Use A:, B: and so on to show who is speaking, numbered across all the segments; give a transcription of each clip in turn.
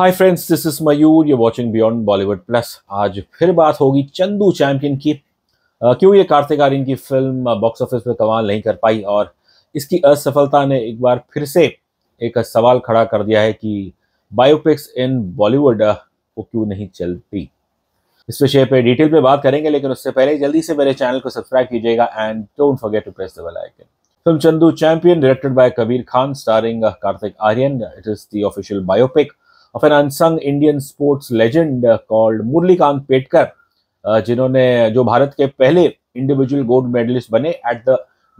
A: Hi friends this is Mayur ये watching beyond Bollywood plus आज फिर बात होगी चंदू चैंपियन की क्यों ये कार्तिक आर्यन की फिल्म बॉक्स ऑफिस में कमाल नहीं कर पाई और इसकी असफलता ने एक बार फिर से एक सवाल खड़ा कर दिया है कि बायोपिक्स इन बॉलीवुड वो क्यों नहीं चलती इस विषय पे डिटेल पे बात करेंगे लेकिन उससे पहले जल्दी से मेरे चैनल को सब्सक्राइब कीजिएगा and don't forget to press the bell icon film Chandu Champion directed by Kabir Khan starring Kartik Aaryan it is the official biopic of an unsung Indian sports legend called Murlikant Petkar जिन्होंने जो भारत के पहले इंडिविजुअल गोल्ड मेडलिस्ट बने एट द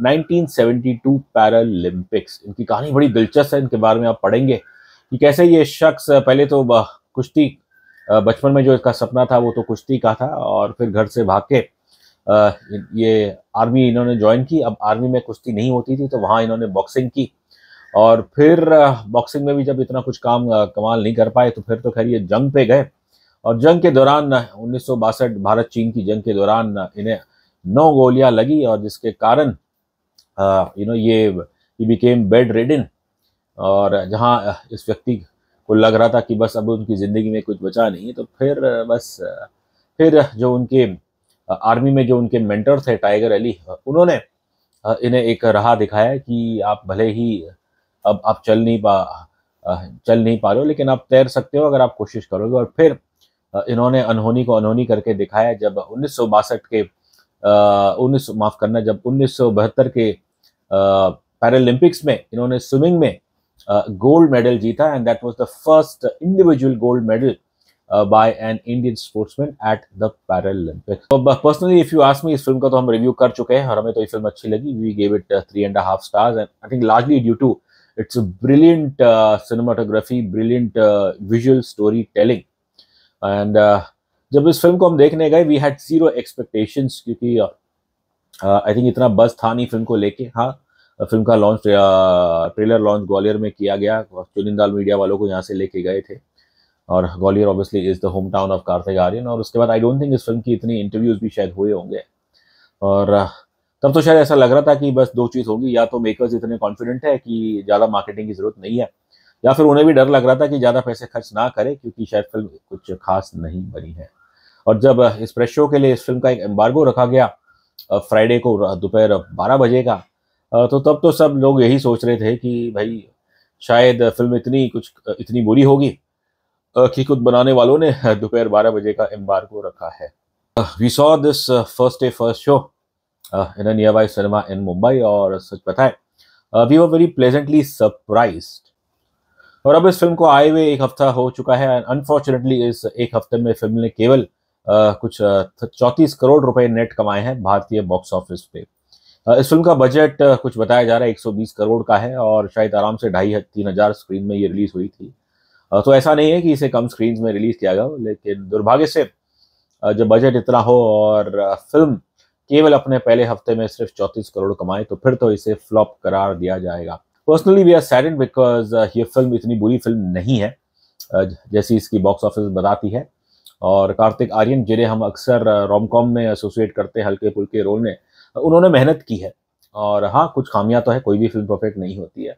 A: 1972 पैरालंपिक्स इनकी कहानी बड़ी दिलचस्प है इनके बारे में आप पढ़ेंगे कि कैसे ये शख्स uh, पहले तो uh, कुश्ती uh, बचपन में जो इसका सपना था वो तो कुश्ती का था और फिर घर से भाग के ये आर्मी इन्होंने ज्वाइन की अब आर्मी में कुश्ती नहीं होती थी तो वहाँ इन्होंने बॉक्सिंग की और फिर बॉक्सिंग में भी जब इतना कुछ काम कमाल नहीं कर पाए तो फिर तो खैर ये जंग पे गए और जंग के दौरान उन्नीस भारत चीन की जंग के दौरान इन्हें नौ गोलियां लगी और जिसके कारण यू नो ये बिकेम बेड रेडिन और जहां इस व्यक्ति को लग रहा था कि बस अब उनकी ज़िंदगी में कुछ बचा नहीं तो फिर बस फिर जो उनके आर्मी में जो उनके मेंटर थे टाइगर अली उन्होंने इन्हें एक राह दिखाया कि आप भले ही अब आप चल नहीं पा चल नहीं पा रहे हो लेकिन आप तैर सकते हो अगर आप कोशिश करोगे और फिर इन्होंने अनहोनी को अनहोनी करके दिखाया जब उन्नीस के उन्नीस माफ़ करना जब उन्नीस के पैरालंपिक्स में इन्होंने स्विमिंग में गोल्ड मेडल जीता and that was the first individual gold medal by an Indian sportsman at the Paralympics personally if you ask me इस फिल्म का तो हम रिव्यू कर चुके हैं और हमें तो ये फिल्म अच्छी लगी we gave it three and half stars and I think largely due to It's a brilliant uh, cinematography, brilliant uh, visual storytelling. And uh, जब इस फिल्म को हम देखने गए वी हैड जीरो एक्सपेक्टेशंस क्योंकि आई uh, थिंक uh, इतना बस था नहीं फिल्म को लेके हाँ फिल्म uh, का लॉन्च ट्रेलर लॉन्च ग्वालियर में किया गया चुनिंदाल मीडिया वालों को यहाँ से लेके गए थे और Gwalior obviously is the home town of Kartik Aaryan और उसके बाद आई डोंट थिंक इस फिल्म की इतनी इंटरव्यूज़ भी शायद हुए होंगे और uh, तब तो शायद ऐसा लग रहा था कि बस दो चीज़ होगी या तो मेकर्स इतने कॉन्फिडेंट है कि ज़्यादा मार्केटिंग की ज़रूरत नहीं है या फिर उन्हें भी डर लग रहा था कि ज़्यादा पैसे खर्च ना करें क्योंकि शायद फिल्म कुछ खास नहीं बनी है और जब इस प्रेस शो के लिए इस फिल्म का एक एम्बार्गो रखा गया फ्राइडे को दोपहर बारह बजे का तो तब तो सब लोग यही सोच रहे थे कि भाई शायद फिल्म इतनी कुछ इतनी बुरी होगी कि खुद बनाने वालों ने दोपहर बारह बजे का एम्बार्गो रखा है we saw this first day first show a nearby cinema in Mumbai और सच है we were very pleasantly surprise और अब इस फिल्म को आए हुए एक हफ्ता हो चुका है एंड अनफॉर्चुनेटली इस एक हफ्ते में फिल्म ने केवल Uh, कुछ uh, चौंतीस uh, करोड़ रुपए नेट कमाए हैं भारतीय बॉक्स ऑफिस पे uh, इस फिल्म का बजट uh, कुछ बताया जा रहा है 120 करोड़ का है और शायद आराम से ढाई तीन हज़ार स्क्रीन में ये रिलीज़ हुई थी uh, तो ऐसा नहीं है कि इसे कम स्क्रीन में रिलीज़ किया गया लेकिन दुर्भाग्य से जब बजट इतना हो और फिल्म केवल अपने पहले हफ्ते में सिर्फ चौंतीस करोड़ कमाए तो फिर तो इसे फ्लॉप करार दिया जाएगा personally we are saddened because ये फिल्म इतनी बुरी फिल्म नहीं है uh, जैसी इसकी बॉक्स ऑफिस बताती है और कार्तिक आर्यन जिन्हें हम अक्सर रोम uh, कॉम में एसोसिएट करते हैं हल्के पुलके रोल में uh, उन्होंने मेहनत की है और हाँ कुछ खामियां तो है कोई भी फिल्म परफेक्ट नहीं होती है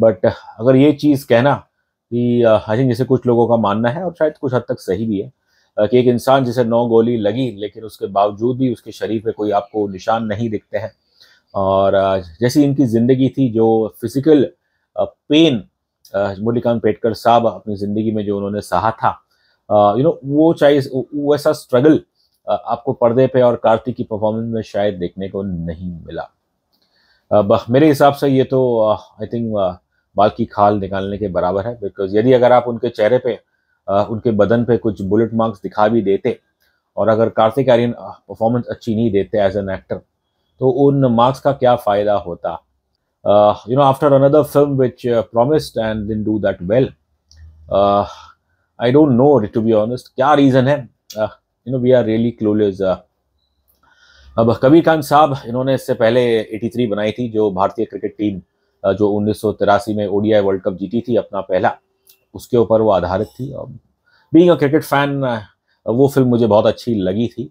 A: बट अगर ये चीज़ कहना कि हाजिन जैसे कुछ लोगों का मानना है और शायद कुछ हद तक सही भी है कि एक इंसान जिसे नौ गोली लगी लेकिन उसके बावजूद भी उसके शरीर पे कोई आपको निशान नहीं दिखते हैं और जैसी इनकी ज़िंदगी थी जो फिज़िकल पेन मुरलीकांत पेटकर साहब अपनी ज़िंदगी में जो उन्होंने सहा था यू नो वो चाहे वैसा स्ट्रगल आपको पर्दे पे और कार्तिक की परफॉर्मेंस में शायद देखने को नहीं मिला अब मेरे हिसाब से ये तो आई थिंक बाल की खाल निकालने के बराबर है बिकॉज यदि अगर आप उनके चेहरे पे उनके बदन पे कुछ बुलेट मार्क्स दिखा भी देते और अगर कार्तिक आर्यन परफॉर्मेंस अच्छी नहीं देते एज एन एक्टर तो उन मार्क्स का क्या फ़ायदा होता you know after another film which promised and didn't do that well I don't know to be honest क्या रीज़न है you know we are really clueless अब कबीर खान साहब इन्होंने इससे पहले 83 बनाई थी जो भारतीय क्रिकेट टीम जो उन्नीस में ओडीआई वर्ल्ड कप जीती थी अपना पहला उसके ऊपर वो आधारित थी और बींग अ क्रिकेट फैन वो फिल्म मुझे बहुत अच्छी लगी थी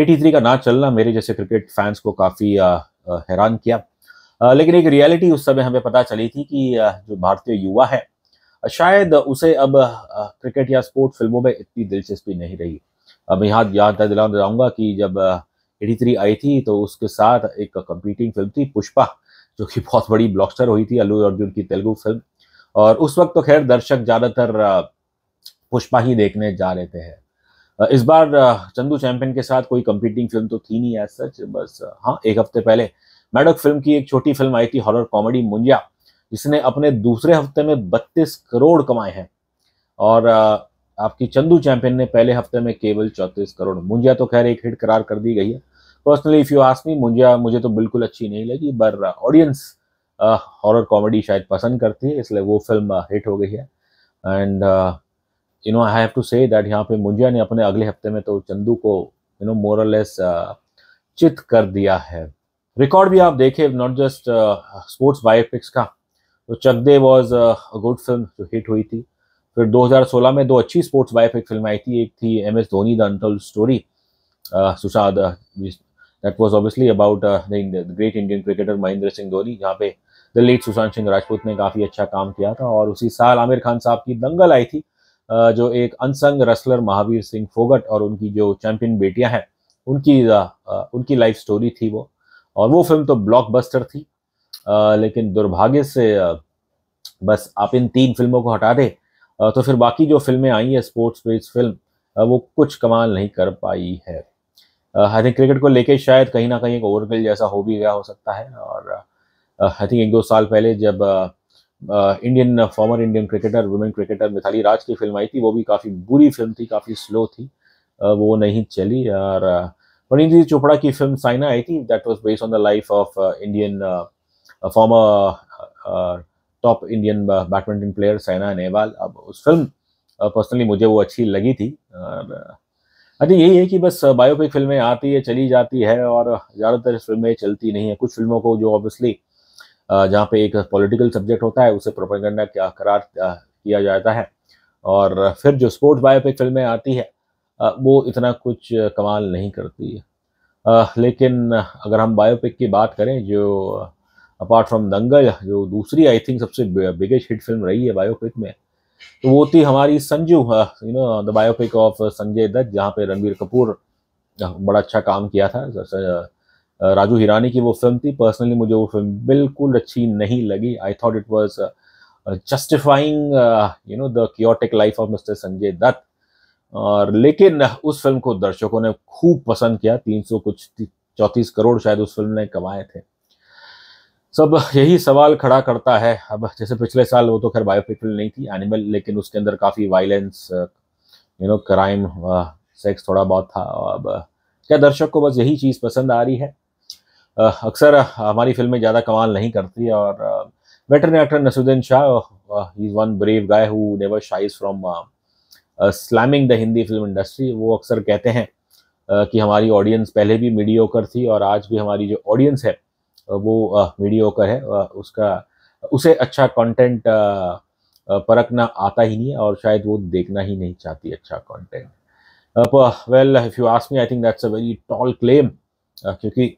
A: 83 का ना चलना मेरे जैसे क्रिकेट फैंस को काफ़ी हैरान किया आ, लेकिन एक रियलिटी उस समय हमें पता चली थी कि आ, जो भारतीय युवा है शायद उसे अब आ, क्रिकेट या स्पोर्ट फिल्मों में इतनी दिलचस्पी नहीं रही अब यहाँ याद दिला दिलाऊंगा कि जब एटी थ्री आई थी तो उसके साथ एक कंपीटिंग फिल्म थी पुष्पा जो कि बहुत बड़ी ब्लॉक्स्टर हुई थी अल्लू अर्जुन की तेलुगु फिल्म और उस वक्त तो खैर दर्शक ज़्यादातर पुष्पा ही देखने जा रहे थे इस बार चंदू चैंपियन के साथ कोई कंपीटिंग फिल्म तो थी नहीं एज सच बस हाँ एक हफ्ते पहले मैडक फिल्म की एक छोटी फिल्म आई थी हॉरर कॉमेडी मुंजिया जिसने अपने दूसरे हफ्ते में 32 करोड़ कमाए हैं और आपकी चंदू चैंपियन ने पहले हफ्ते में केवल चौंतीस करोड़ मुंजिया तो खैर एक हिट करार कर दी गई है personally if you ask me Munjya मुझे तो बिल्कुल अच्छी नहीं लगी बर ऑडियंस हॉरर कॉमेडी शायद पसंद करती है इसलिए वो फिल्म हिट हो गई है and you know I have to say that यहाँ पे मुंजिया ने अपने अगले हफ्ते में तो चंदू को यू नो मोरलेस चित कर दिया है रिकॉर्ड भी आप देखे नॉट जस्ट स्पोर्ट्स बायोपिक्स का तो Chak De was good film जो हिट हुई थी फिर 2016 में दो अच्छी स्पोर्ट्स बायोपिक फिल्म आई थी एक थी M S Dhoni the untold story सुशाद that was obviously about the great Indian cricketer Mahendra Singh Dhoni जहाँ पे दिलीप सुशांत सिंह राजपूत ने काफ़ी अच्छा काम किया था और उसी साल आमिर खान साहब की दंगल आई थी जो एक अनसंग रेसलर महावीर सिंह फोगट और उनकी जो चैंपियन बेटियां हैं उनकी उनकी लाइफ स्टोरी थी वो और वो फिल्म तो ब्लॉकबस्टर थी लेकिन दुर्भाग्य से बस आप इन तीन फिल्मों को हटा दें तो फिर बाकी जो फिल्में आई हैं स्पोर्ट्स बेस्ड फिल्म वो कुछ कमाल नहीं कर पाई है आई थिंक क्रिकेट को लेके शायद कहीं ना कहीं एक ओवरकिल जैसा हो भी गया हो सकता है और आई uh, थिंक एक दो साल पहले जब Indian former Indian cricketer women cricketer Mithali Raj की फिल्म आई थी वो भी काफ़ी बुरी फिल्म थी काफ़ी स्लो थी uh, वो नहीं चली और परिणीति uh, चोपड़ा की फिल्म साइना आई थी that was based on the life of Indian former top Indian badminton player Saina Nehwal अब उस फिल्म पर्सनली मुझे वो अच्छी लगी थी अच्छा यही है कि बस बायोपिक फिल्में आती है चली जाती है और ज़्यादातर फिल्में चलती नहीं है कुछ फिल्मों को जो ऑब्वियसली जहाँ पे एक पॉलिटिकल सब्जेक्ट होता है उसे प्रोपेगेंडा क्या करार किया जाता है और फिर जो स्पोर्ट्स बायोपिक फिल्में आती है वो इतना कुछ कमाल नहीं करती है लेकिन अगर हम बायोपिक की बात करें जो अपार्ट फ्रॉम दंगल जो दूसरी आई थिंक सबसे बिगेस्ट हिट फिल्म रही है बायोपिक में तो वो थी हमारी Sanju you know the biopic of Sanjay Dutt जहाँ पे रणबीर कपूर बड़ा अच्छा काम किया था राजू हिरानी की वो फिल्म थी पर्सनली मुझे वो फिल्म बिल्कुल अच्छी नहीं लगी I thought it was justifying you know the chaotic life of Mr Sanjay Dutt और लेकिन उस फिल्म को दर्शकों ने खूब पसंद किया 300 कुछ चौंतीस करोड़ शायद उस फिल्म ने कमाए थे सब यही सवाल खड़ा करता है अब जैसे पिछले साल वो तो खैर बायोपिक फिल्म नहीं थी एनिमल लेकिन उसके अंदर काफ़ी violence you know crime sex थोड़ा बहुत था अब क्या दर्शक को बस यही चीज़ पसंद आ रही है अक्सर हमारी फिल्में ज़्यादा कमाल नहीं करती और veteran actor Naseeruddin Shah is one brave guy who never shies from slamming the Hindi film industry वो अक्सर कहते हैं कि हमारी ऑडियंस पहले भी मीडियोकर थी और आज भी हमारी जो ऑडियंस है वो मीडियोकर है उसका उसे अच्छा कंटेंट परखना आता ही नहीं है और शायद वो देखना ही नहीं चाहती अच्छा content well if you ask me I think that's a very tall claim क्योंकि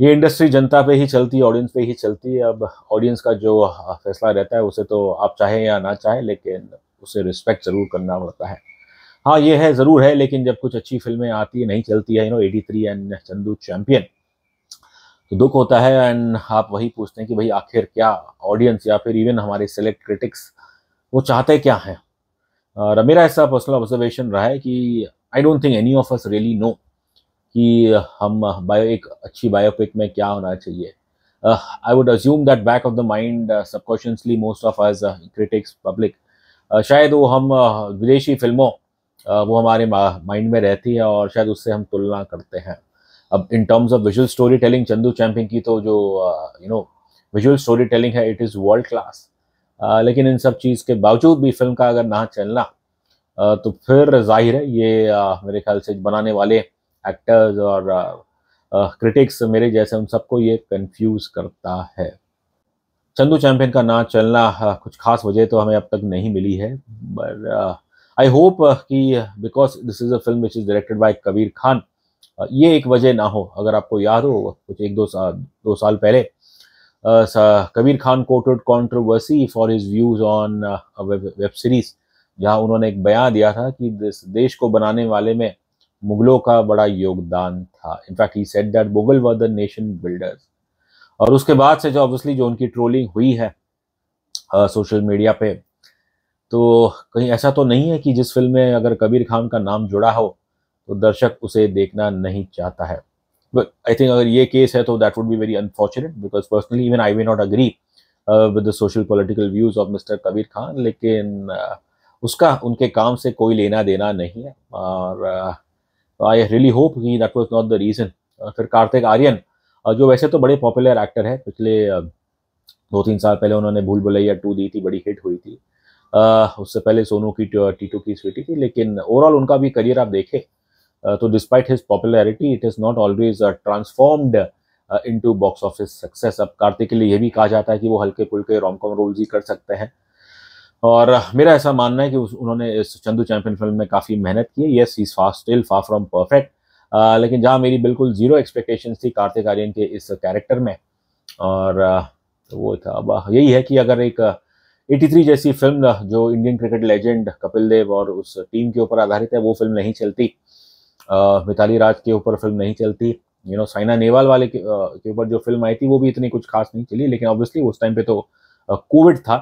A: ये इंडस्ट्री जनता पे ही चलती है ऑडियंस पे ही चलती है अब ऑडियंस का जो फैसला रहता है उसे तो आप चाहें या ना चाहें लेकिन उसे रिस्पेक्ट ज़रूर करना पड़ता है हाँ ये है ज़रूर है लेकिन जब कुछ अच्छी फिल्में आती है नहीं चलती है you know eighty three and Chandu Champion तो दुख होता है एंड आप वही पूछते हैं कि भाई आखिर क्या ऑडियंस या फिर इवन हमारे सेलेक्ट क्रिटिक्स वो चाहते क्या हैं और मेरा ऐसा पर्सनल ऑब्जर्वेशन रहा है कि I don't think any of us really know कि हम बायो एक अच्छी बायोपिक में क्या होना चाहिए I would assume that back of the mind subconsciously most of us critics public शायद वो हम uh, विदेशी फिल्मों uh, वो हमारे माइंड uh, में रहती है और शायद उससे हम तुलना करते हैं अब in terms of visual storytelling Chandu Champion की तो जो you know visual storytelling है इट इज़ वर्ल्ड क्लास लेकिन इन सब चीज़ के बावजूद भी फिल्म का अगर ना चलना uh, तो फिर जाहिर है ये मेरे ख्याल से बनाने वाले एक्टर्स और क्रिटिक्स uh, uh, मेरे जैसे उन सबको ये कंफ्यूज करता है चंदू चैंपियन का ना चलना uh, कुछ खास वजह तो हमें अब तक नहीं मिली है बट आई होप कि because this is a film which is directed by Kabir Khan ये एक वजह ना हो अगर आपको याद हो कुछ एक दो साल दो साल पहले Kabir Khan courted controversy for his views on web series जहां उन्होंने एक बयान दिया था कि देश को बनाने वाले में मुगलों का बड़ा योगदान था in fact he said that Mughal were the nation builders और उसके बाद से जो ऑब्वियसली जो उनकी ट्रोलिंग हुई है सोशल मीडिया पे तो कहीं ऐसा तो नहीं है कि जिस फिल्म में अगर कबीर खान का नाम जुड़ा हो तो दर्शक उसे देखना नहीं चाहता है बट आई थिंक अगर ये केस है तो that would be very unfortunate because personally even I may not agree with the social political views of Mr Kabir Khan लेकिन uh, उसका उनके काम से कोई लेना देना नहीं है और uh, आई रियली होप कि that was not the reason फिर कार्तिक आर्यन जो वैसे तो बड़े पॉपुलर एक्टर है पिछले दो तीन साल पहले उन्होंने भूल भुलैया टू दी थी बड़ी हिट हुई थी उससे पहले सोनू की टीटू की स्वीटी थी लेकिन ओवरऑल उनका भी करियर आप देखें तो despite his popularity it is not always transformed into box office success अब कार्तिक के लिए यह भी कहा जाता है कि वो हल्के फुल्के रॉम कॉम रोल्स ही कर सकते हैं और मेरा ऐसा मानना है कि उस उन्होंने इस चंदू चैंपियन फिल्म में काफ़ी मेहनत की yes is fast still far from perfect लेकिन जहाँ मेरी बिल्कुल ज़ीरो एक्सपेक्टेशंस थी कार्तिक आर्यन के इस कैरेक्टर में और तो वो था अब यही है कि अगर एक 83 जैसी फिल्म जो Indian cricket legend Kapil Dev और उस टीम के ऊपर आधारित है वो फिल्म नहीं चलती मिताली राज के ऊपर फिल्म नहीं चलती यू नो साइना नेवाल वाले के ऊपर जो फिल्म आई थी वो भी इतनी कुछ खास नहीं चली लेकिन ऑब्वियसली उस टाइम पे तो कोविड था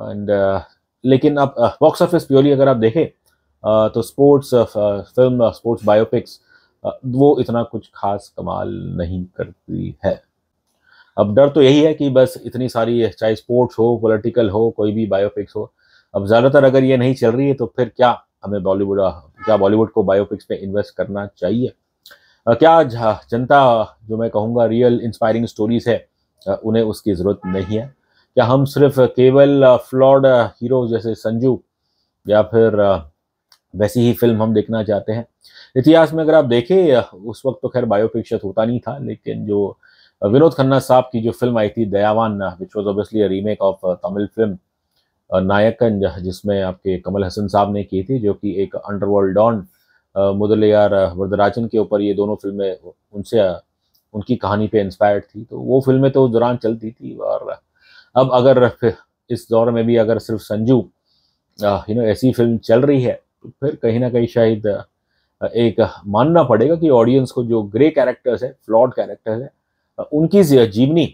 A: एंड uh, लेकिन अब बॉक्स ऑफिस प्योरली अगर आप देखें uh, तो स्पोर्ट्स फिल्म स्पोर्ट्स बायोपिक्स वो इतना कुछ खास कमाल नहीं करती है अब डर तो यही है कि बस इतनी सारी चाहे स्पोर्ट्स हो पॉलिटिकल हो कोई भी बायोपिक्स हो अब ज़्यादातर अगर ये नहीं चल रही है तो फिर क्या हमें बॉलीवुड uh, क्या बॉलीवुड को बायोपिक्स में इन्वेस्ट करना चाहिए क्या जनता जो मैं कहूँगा रियल इंस्पायरिंग स्टोरीज है उन्हें उसकी ज़रूरत नहीं है क्या हम सिर्फ केवल फ्लॉड हीरो जैसे संजू या फिर वैसी ही फिल्म हम देखना चाहते हैं इतिहास में अगर आप देखें उस वक्त तो खैर बायोपिक होता नहीं था लेकिन जो विनोद खन्ना साहब की जो फिल्म आई थी Dayavan which was obviously remake of Tamil film Nayakan जिसमें आपके कमल हसन साहब ने की थी जो कि एक अंडरवर्ल्ड डॉन मुदलियार वरदराजन के ऊपर ये दोनों फिल्में उनसे उनकी कहानी पे इंस्पायर्ड थी तो वो फिल्में तो उस दौरान चलती थी और अब अगर इस दौर में भी अगर सिर्फ संजू यू नो ऐसी फिल्म चल रही है तो फिर कहीं ना कहीं शायद एक मानना पड़ेगा कि ऑडियंस को जो ग्रे कैरेक्टर्स है फ्लॉड कैरेक्टर्स है उनकी जीवनी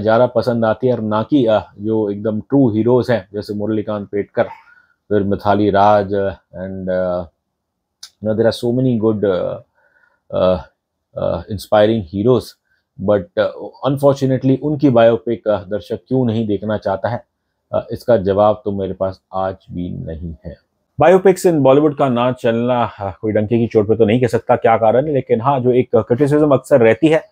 A: ज़्यादा पसंद आती है और ना कि जो एकदम ट्रू हीरोज़ हैं जैसे मुरलीकांत पेटकर फिर Mithali Raj and there are so many good inspiring heroes but unfortunately uh, उनकी बायोपिक uh, दर्शक क्यों नहीं देखना चाहता है uh, इसका जवाब तो मेरे पास आज भी नहीं है बायोपिक्स इन बॉलीवुड का ना चलना हाँ, कोई डंके की चोट पे तो नहीं कह सकता क्या कारण है लेकिन हाँ जो एक क्रिटिसिज्म अक्सर रहती है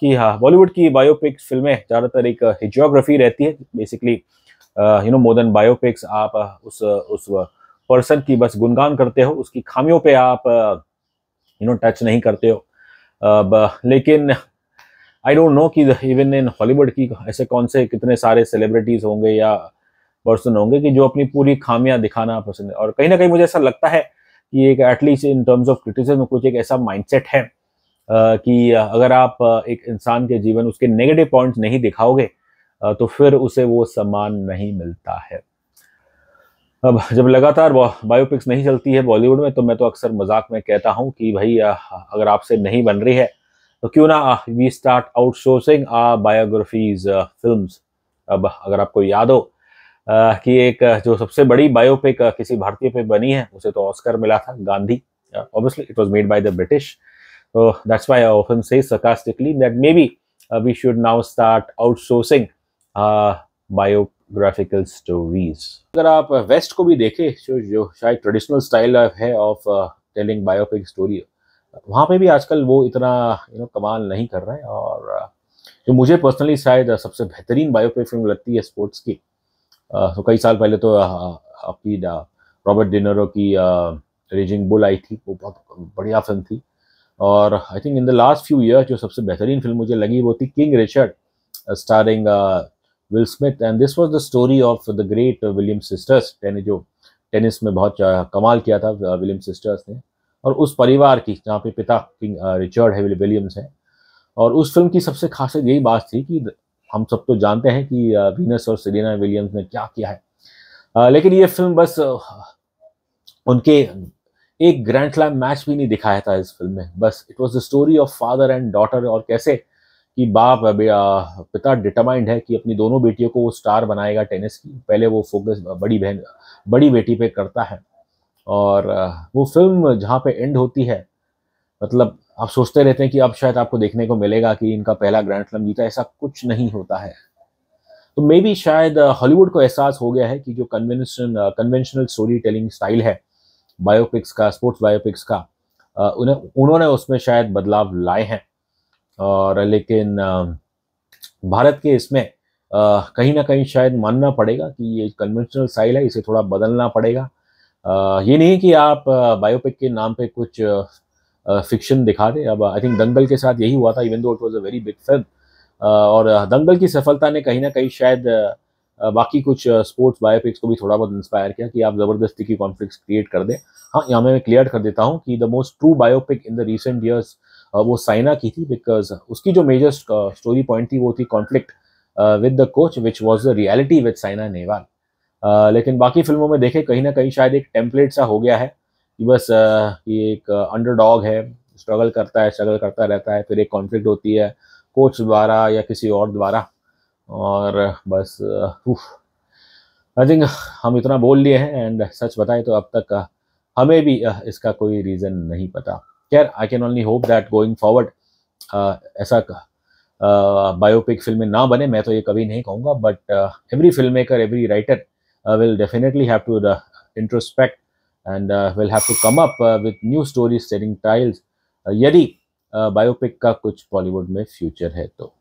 A: कि हाँ बॉलीवुड की बायोपिक फिल्में ज़्यादातर एक हिजियोग्राफी रहती है basically you know modern biopics आप उस उस पर्सन की बस गुणगान करते हो उसकी खामियों पे आप यू नो टच नहीं करते हो आ, लेकिन आई डोंट नो कि इवन इन हॉलीवुड की ऐसे कौन से कितने सारे सेलिब्रिटीज़ होंगे या पर्सन होंगे कि जो अपनी पूरी खामियां दिखाना पसंद है और कहीं ना कहीं मुझे ऐसा लगता है कि एक at least in terms of criticism कुछ एक ऐसा माइंडसेट है कि अगर आप एक इंसान के जीवन उसके नेगेटिव पॉइंट्स नहीं दिखाओगे तो फिर उसे वो सम्मान नहीं मिलता है अब जब लगातार बायोपिक्स नहीं चलती है बॉलीवुड में तो मैं तो अक्सर मजाक में कहता हूँ कि भाई अगर आपसे नहीं बन रही है तो क्यों ना we start outsourcing uh biographies film uh, अब अगर आपको याद हो कि एक uh, जो सबसे बड़ी बायोपिक uh, किसी भारतीय पे बनी है उसे तो ऑस्कर मिला था Gandhi obviously it was made by the British तो that's why I often say sarcastically that maybe we should now start outsourcing biographical stories अगर आप वेस्ट को भी देखें जो शायद ट्रेडिशनल स्टाइल है ऑफ टेलिंग बायोपिक स्टोरी वहाँ पे भी आजकल वो इतना यू नो कमाल नहीं कर रहे हैं और uh, जो मुझे पर्सनली शायद सबसे बेहतरीन बायोपिक फिल्म लगती है स्पोर्ट्स की uh, तो कई साल पहले तो uh, आपकी रॉबर्ट डिनरो की रेजिंग बुल आई थी वो बहुत बढ़िया फिल्म थी और I think in the last few year जो सबसे बेहतरीन फिल्म मुझे लगी वो थी King Richard starring Will Smith and this was the story of the great William sisters tennis जो टेनिस में बहुत कमाल किया था विलियम सिस्टर्स ने और उस परिवार की जहाँ पे पिता किंग रिचर्ड है विलियम्स हैं और उस फिल्म की सबसे खासियत यही बात थी कि हम सब तो जानते हैं कि वीनस और सेलिना विलियम्स ने क्या किया है लेकिन ये फिल्म बस उनके एक ग्रैंड स्लैम मैच भी नहीं दिखाया था इस फिल्म में बस it was the story of father and daughter और कैसे कि बाप पिता डिटरमाइंड है कि अपनी दोनों बेटियों को वो स्टार बनाएगा टेनिस की पहले वो फोकस बड़ी बहन बड़ी बेटी पे करता है और वो फिल्म जहाँ पे एंड होती है मतलब आप सोचते रहते हैं कि अब शायद आपको देखने को मिलेगा कि इनका पहला ग्रैंड स्लम जीता ऐसा कुछ नहीं होता है तो मे बी शायद हॉलीवुड को एहसास हो गया है कि जो convention conventional storytelling style है बायोपिक्स का स्पोर्ट्स बायोपिक्स का उन्हें उन्होंने उसमें शायद बदलाव लाए हैं और लेकिन भारत के इसमें कहीं ना कहीं शायद मानना पड़ेगा कि ये कन्वेंशनल स्टाइल है इसे थोड़ा बदलना पड़ेगा ये नहीं कि आप बायोपिक के नाम पे कुछ फिक्शन दिखा दें अब आई थिंक दंगल के साथ यही हुआ था even though it was a very big film और दंगल की सफलता ने कहीं ना कहीं शायद बाकी कुछ स्पोर्ट्स बायोपिक्स को भी थोड़ा बहुत इंस्पायर किया कि आप ज़बरदस्ती की कॉन्फ्लिक्स क्रिएट कर दें हाँ यहाँ मैं क्लियर कर देता हूँ कि the most true biopic in the recent years वो साइना की थी बिकॉज उसकी जो मेजर स्टोरी पॉइंट थी वो थी conflict with the coach which was the reality with Saina Nehwal आ, लेकिन बाकी फिल्मों में देखे कहीं ना कहीं शायद एक टेम्पलेट सा हो गया है कि बस ये एक अंडरडॉग है स्ट्रगल करता है स्ट्रगल करता रहता है फिर एक कॉन्फ्लिक्ट होती है कोच द्वारा या किसी और द्वारा और बस आई थिंक हम इतना बोल लिए हैं एंड सच बताएं तो अब तक हमें भी इसका कोई रीज़न नहीं पता खैर I can only hope that going forward ऐसा बायोपिक फिल्में ना बने मैं तो ये कभी नहीं कहूँगा but every film maker every writer Uh, will definitely have to introspect and uh, will have to come up uh, with new stories setting tiles यदि biopic ka kuch Bollywood mein future hai तो